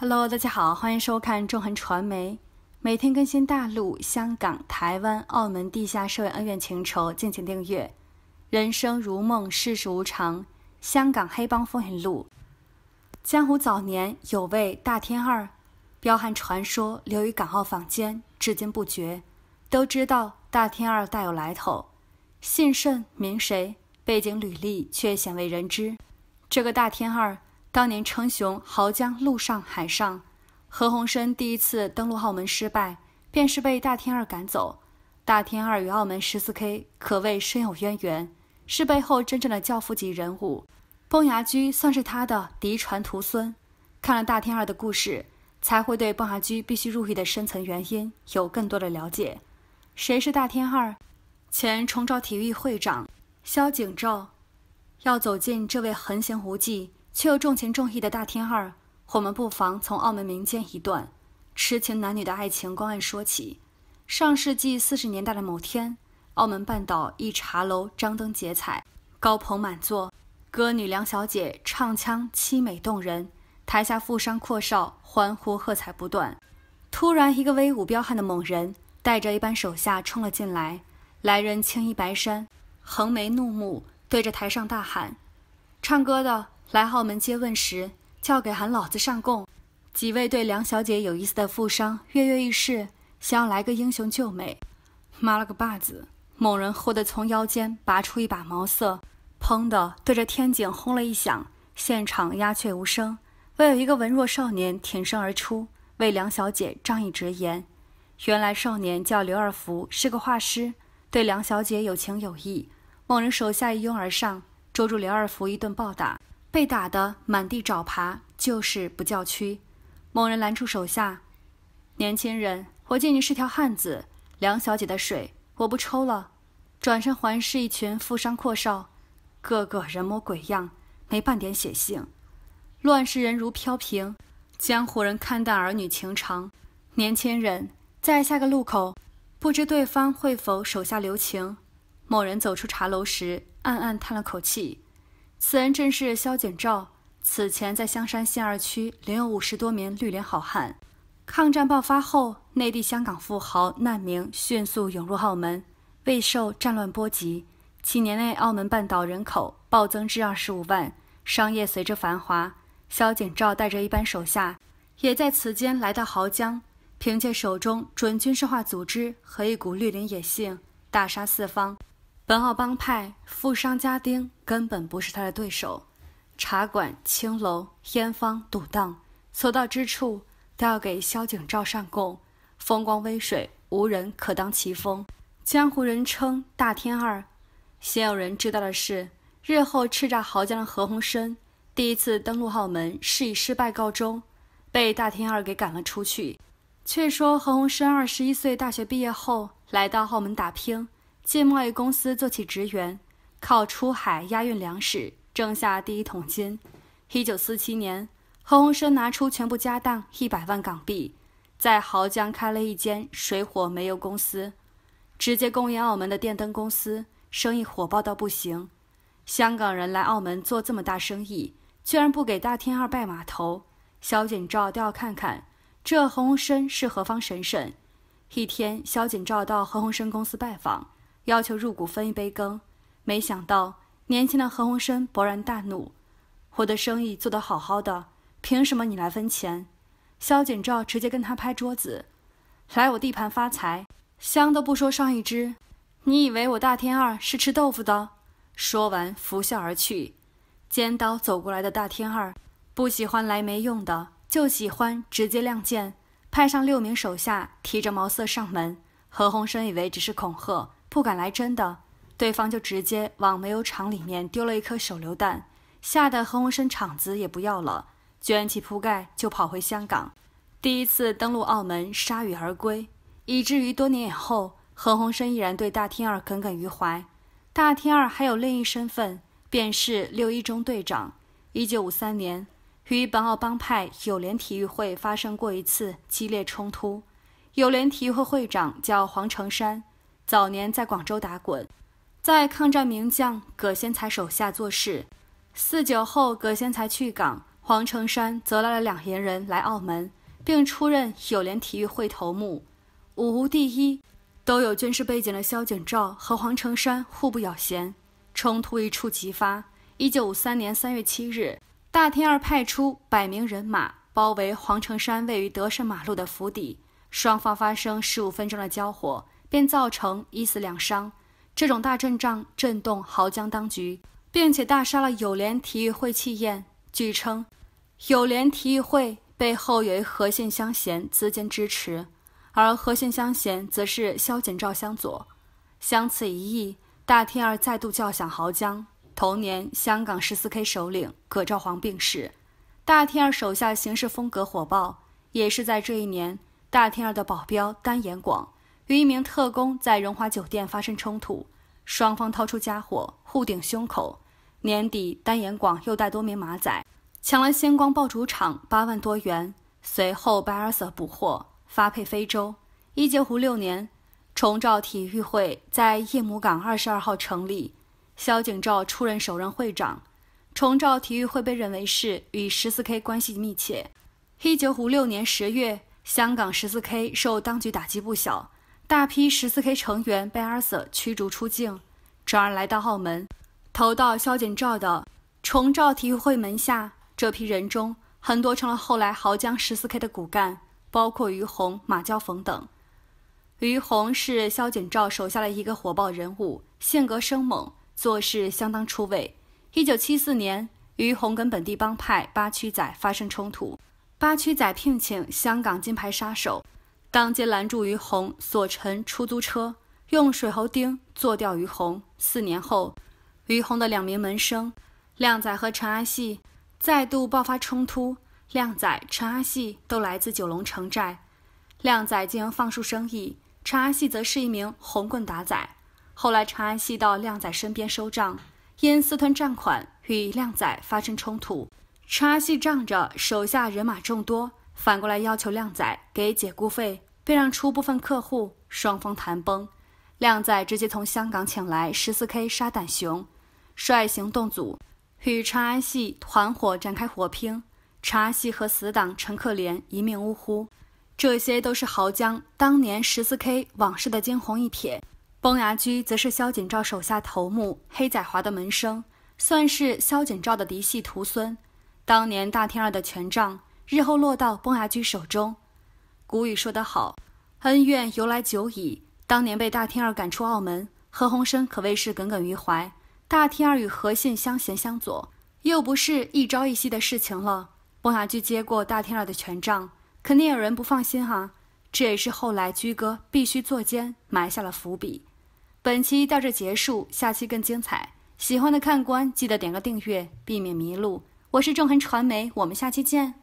Hello，大家好，欢迎收看纵横传媒，每天更新大陆、香港、台湾、澳门地下社会恩怨情仇，敬请订阅。人生如梦，世事无常。香港黑帮风云录，江湖早年有位大天二，彪悍传说流于港澳坊间，至今不绝。都知道大天二大有来头，姓甚名谁，背景履历却鲜为人知。这个大天二。当年称雄濠江陆上海上，何鸿燊第一次登陆澳门失败，便是被大天二赶走。大天二与澳门十四 K 可谓深有渊源，是背后真正的教父级人物。崩牙驹算是他的嫡传徒孙。看了大天二的故事，才会对崩牙驹必须入狱的深层原因有更多的了解。谁是大天二？前崇肇体育会长萧景昼。要走进这位横行无忌。却又重情重义的大天二，我们不妨从澳门民间一段痴情男女的爱情公案说起。上世纪四十年代的某天，澳门半岛一茶楼张灯结彩，高朋满座，歌女梁小姐唱腔凄美动人，台下富商阔少欢呼喝彩不断。突然，一个威武彪悍的猛人带着一班手下冲了进来，来人青衣白衫，横眉怒目，对着台上大喊：“唱歌的！”来澳门接问时，叫给韩老子上供。几位对梁小姐有意思的富商跃跃欲试，想要来个英雄救美。妈了个巴子！某人忽地从腰间拔出一把毛瑟，砰地对着天井轰了一响，现场鸦雀无声。唯有一个文弱少年挺身而出，为梁小姐仗义执言。原来少年叫刘二福，是个画师，对梁小姐有情有义。某人手下一拥而上，捉住刘二福一顿暴打。被打得满地找爬，就是不叫屈。某人拦住手下：“年轻人，我见你是条汉子，梁小姐的水我不抽了。”转身环视一群富商阔少，个个人模鬼样，没半点血性。乱世人如飘萍，江湖人看淡儿女情长。年轻人，在下个路口，不知对方会否手下留情。某人走出茶楼时，暗暗叹了口气。此人正是萧简照。此前在香山县二区，领有五十多名绿林好汉。抗战爆发后，内地香港富豪难民迅速涌入澳门，未受战乱波及。七年内，澳门半岛人口暴增至二十五万，商业随着繁华。萧简照带着一班手下，也在此间来到濠江，凭借手中准军事化组织和一股绿林野性，大杀四方。本澳帮派富商家丁根本不是他的对手，茶馆、青楼、烟坊、赌档，所到之处都要给萧景照上供。风光威水，无人可当其锋，江湖人称大天二。鲜有人知道的是，日后叱咤豪江的何鸿燊，第一次登陆澳门是以失败告终，被大天二给赶了出去。却说何鸿燊二十一岁大学毕业，后来到澳门打拼。进贸易公司做起职员，靠出海押运粮食挣下第一桶金。一九四七年，何鸿燊拿出全部家当一百万港币，在濠江开了一间水火煤油公司，直接供应澳门的电灯公司，生意火爆到不行。香港人来澳门做这么大生意，居然不给大天二拜码头，萧景照都要看看这何鸿燊是何方神圣。一天，萧景照到何鸿燊公司拜访。要求入股分一杯羹，没想到年轻的何鸿燊勃然大怒：“我的生意做得好好的，凭什么你来分钱？”萧景照直接跟他拍桌子：“来我地盘发财，香都不说上一只，你以为我大天二是吃豆腐的？”说完拂袖而去。尖刀走过来的大天二不喜欢来没用的，就喜欢直接亮剑，派上六名手下提着毛瑟上门。何鸿燊以为只是恐吓。不敢来真的，对方就直接往煤油厂里面丢了一颗手榴弹，吓得何鸿燊厂子也不要了，卷起铺盖就跑回香港。第一次登陆澳门铩羽而归，以至于多年以后，何鸿燊依然对大天二耿耿于怀。大天二还有另一身份，便是六一中队长。一九五三年，与本澳帮派友联体育会发生过一次激烈冲突，友联体育会会长叫黄成山。早年在广州打滚，在抗战名将葛先才手下做事。四九后，葛先才去港，黄成山则拉了两营人来澳门，并出任友联体育会头目。五湖第一，都有军事背景的萧景照和黄成山互不咬弦，冲突一触即发。一九五三年三月七日，大天二派出百名人马包围黄成山位于德胜马路的府邸，双方发生十五分钟的交火。便造成一死两伤，这种大阵仗震动濠江当局，并且大杀了友联体育会气焰。据称，友联体育会背后有一何信相贤资金支持，而何信相贤则是萧锦照相左。相此一役，大天儿再度叫响濠江。同年，香港十四 K 首领葛兆煌病逝，大天儿手下行事风格火爆，也是在这一年，大天儿的保镖单延广。与一名特工在荣华酒店发生冲突，双方掏出家伙互顶胸口。年底，单延广又带多名马仔抢了星光爆竹厂八万多元，随后被尔瑟捕获，发配非洲。一九五六年，重照体育会在夜母港二十二号成立，萧景照出任首任会长。重照体育会被认为是与十四 K 关系密切。一九五六年十月，香港十四 K 受当局打击不小。大批十四 K 成员被阿 Sir 驱逐出境，转而来到澳门，投到萧锦照的重照体育会门下。这批人中，很多成了后来濠江十四 K 的骨干，包括于洪、马娇逢等。于洪是萧锦照手下的一个火爆人物，性格生猛，做事相当出位。1974年，于洪跟本地帮派八区仔发生冲突，八区仔聘请香港金牌杀手。当街拦住于洪，所乘出租车，用水猴钉做掉于洪。四年后，于洪的两名门生，靓仔和陈阿细，再度爆发冲突。靓仔、陈阿细都来自九龙城寨，靓仔经营放数生意，陈阿细则是一名红棍打仔。后来，陈阿细到靓仔身边收账，因私吞账款，与靓仔发生冲突。陈阿细仗着手下人马众多。反过来要求靓仔给解雇费，并让出部分客户，双方谈崩。靓仔直接从香港请来十四 K 沙胆雄，率行动组与长安系团伙展开火拼，长安系和死党陈克连一命呜呼。这些都是濠江当年十四 K 往事的惊鸿一瞥。崩牙驹则是萧锦照手下头目黑仔华的门生，算是萧锦照的嫡系徒孙，当年大天二的权杖。日后落到崩牙驹手中，古语说得好，恩怨由来久矣。当年被大天二赶出澳门，何鸿燊可谓是耿耿于怀。大天二与何信相嫌相左，又不是一朝一夕的事情了。崩牙驹接过大天二的权杖，肯定有人不放心哈。这也是后来驹哥必须坐监埋下了伏笔。本期到这结束，下期更精彩。喜欢的看官记得点个订阅，避免迷路。我是正恒传媒，我们下期见。